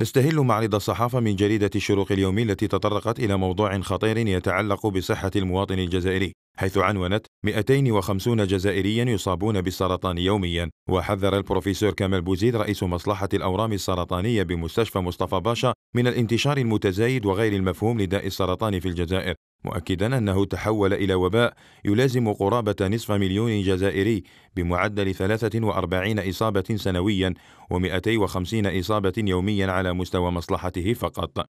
نستهل معرض الصحافة من جريدة الشروق اليومي التي تطرقت إلى موضوع خطير يتعلق بصحة المواطن الجزائري حيث عنونت 250 جزائريا يصابون بالسرطان يوميا وحذر البروفيسور كمال بوزيد رئيس مصلحة الأورام السرطانية بمستشفى مصطفى باشا من الانتشار المتزايد وغير المفهوم لداء السرطان في الجزائر مؤكدا أنه تحول إلى وباء يلازم قرابة نصف مليون جزائري بمعدل 43 إصابة سنويا و250 إصابة يوميا على مستوى مصلحته فقط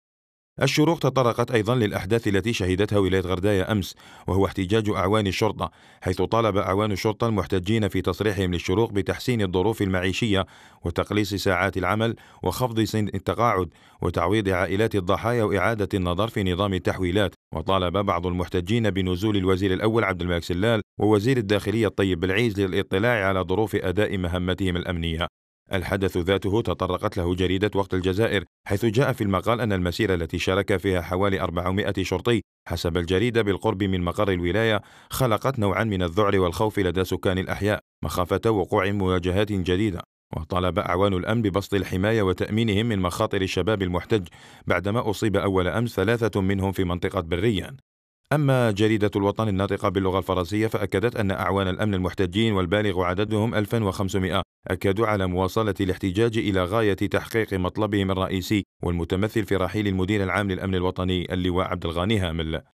الشروق تطرقت أيضا للأحداث التي شهدتها ولاية غردايا أمس وهو احتجاج أعوان الشرطة حيث طالب أعوان الشرطة المحتجين في تصريحهم للشروق بتحسين الظروف المعيشية وتقليص ساعات العمل وخفض سن التقاعد وتعويض عائلات الضحايا وإعادة النظر في نظام التحويلات وطالب بعض المحتجين بنزول الوزير الأول عبد الملك سلال ووزير الداخلية الطيب العيز للاطلاع على ظروف أداء مهمتهم الأمنية الحدث ذاته تطرقت له جريدة وقت الجزائر حيث جاء في المقال أن المسيرة التي شارك فيها حوالي 400 شرطي حسب الجريدة بالقرب من مقر الولاية خلقت نوعا من الذعر والخوف لدى سكان الأحياء مخافة وقوع مواجهات جديدة وطلب أعوان الأمن ببسط الحماية وتأمينهم من مخاطر الشباب المحتج بعدما أصيب أول أمس ثلاثة منهم في منطقة بريان أما جريدة الوطن الناطقة باللغة الفرنسية فأكدت أن أعوان الأمن المحتجين والبالغ عددهم 1500 أكدوا على مواصلة الاحتجاج إلى غاية تحقيق مطلبهم الرئيسي والمتمثل في رحيل المدير العام للأمن الوطني اللواء عبد الغني هامل